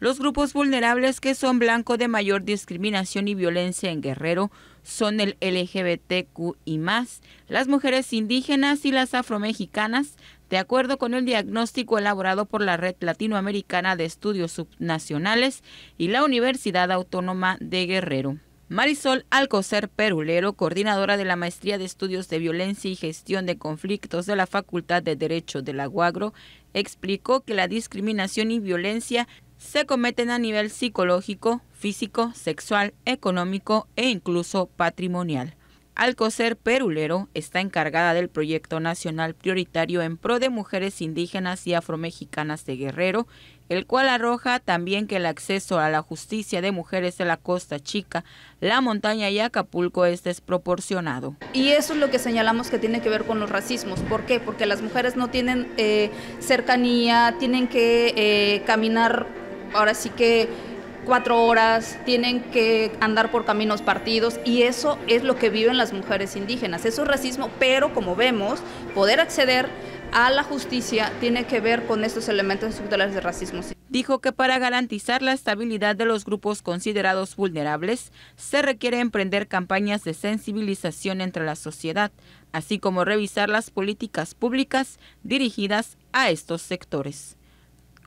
Los grupos vulnerables que son blanco de mayor discriminación y violencia en Guerrero son el LGBTQ y más, las mujeres indígenas y las afromexicanas, de acuerdo con el diagnóstico elaborado por la Red Latinoamericana de Estudios Subnacionales y la Universidad Autónoma de Guerrero. Marisol Alcocer Perulero, coordinadora de la Maestría de Estudios de Violencia y Gestión de Conflictos de la Facultad de Derecho de la UAGRO, explicó que la discriminación y violencia se cometen a nivel psicológico, físico, sexual, económico e incluso patrimonial. Alcocer Perulero está encargada del proyecto nacional prioritario en pro de mujeres indígenas y afromexicanas de Guerrero, el cual arroja también que el acceso a la justicia de mujeres de la Costa Chica, la montaña y Acapulco es desproporcionado. Y eso es lo que señalamos que tiene que ver con los racismos. ¿Por qué? Porque las mujeres no tienen eh, cercanía, tienen que eh, caminar ahora sí que cuatro horas, tienen que andar por caminos partidos y eso es lo que viven las mujeres indígenas. Eso es racismo, pero como vemos, poder acceder a la justicia tiene que ver con estos elementos estructurales de racismo. Dijo que para garantizar la estabilidad de los grupos considerados vulnerables, se requiere emprender campañas de sensibilización entre la sociedad, así como revisar las políticas públicas dirigidas a estos sectores.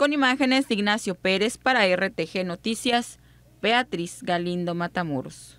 Con imágenes de Ignacio Pérez para RTG Noticias, Beatriz Galindo Matamoros.